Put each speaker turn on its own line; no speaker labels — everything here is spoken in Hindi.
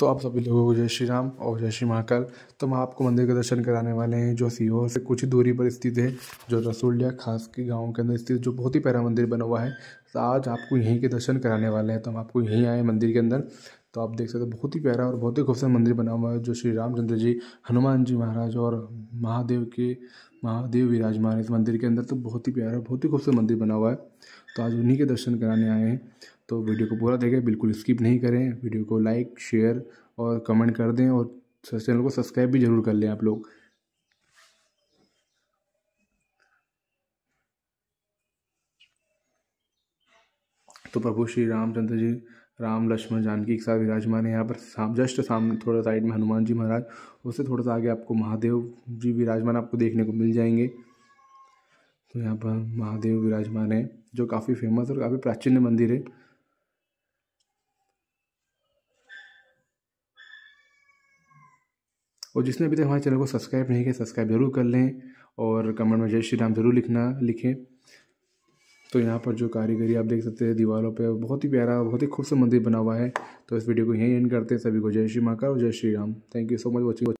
तो आप सभी लोगों को जय श्री राम और जय श्री महाकाल तो हम आपको मंदिर का दर्शन कराने वाले हैं जो सीहोर से कुछ ही दूरी पर स्थित है जो रसोलिया खास के गाँव के अंदर स्थित जो बहुत ही प्यारा मंदिर बना हुआ है तो आज आपको यहीं के दर्शन कराने वाले हैं तो हम आपको यहीं आए मंदिर के अंदर तो आप देख सकते हो बहुत ही प्यारा और बहुत ही खूबसूरत मंदिर बना हुआ है जो श्री रामचंद्र जी हनुमान जी महाराज और महादेव के महादेव विराजमान इस मंदिर के अंदर तो बहुत ही प्यारा बहुत ही खूबसूरत मंदिर बना हुआ है तो आज उन्हीं के दर्शन कराने आए हैं तो वीडियो को पूरा देखें बिल्कुल स्किप नहीं करें वीडियो को लाइक शेयर और कमेंट कर दें और चैनल को सब्सक्राइब भी ज़रूर कर लें आप लोग तो प्रभु श्री रामचंद्र जी राम लक्ष्मण जानकी एक साथ विराजमान है यहाँ पर साम जस्ट सामने थोड़ा साइड में हनुमान जी महाराज उससे थोड़ा सा आगे आपको महादेव जी विराजमान आपको देखने को मिल जाएंगे तो यहाँ पर महादेव विराजमान है जो काफ़ी फेमस और काफ़ी प्राचीन मंदिर है और जिसने अभी तक हमारे चैनल को सब्सक्राइब नहीं किया सब्सक्राइब जरूर कर लें और कमेंट में जय श्री राम ज़रूर लिखना लिखें तो यहाँ पर जो कारीगरी आप देख सकते हैं दीवारों पे बहुत ही प्यारा बहुत ही खूबसूरत मंदिर बना हुआ है तो इस वीडियो को यहीं एंड करते हैं सभी को जय श्री माँ का और जय Shri Ram thank you so much watching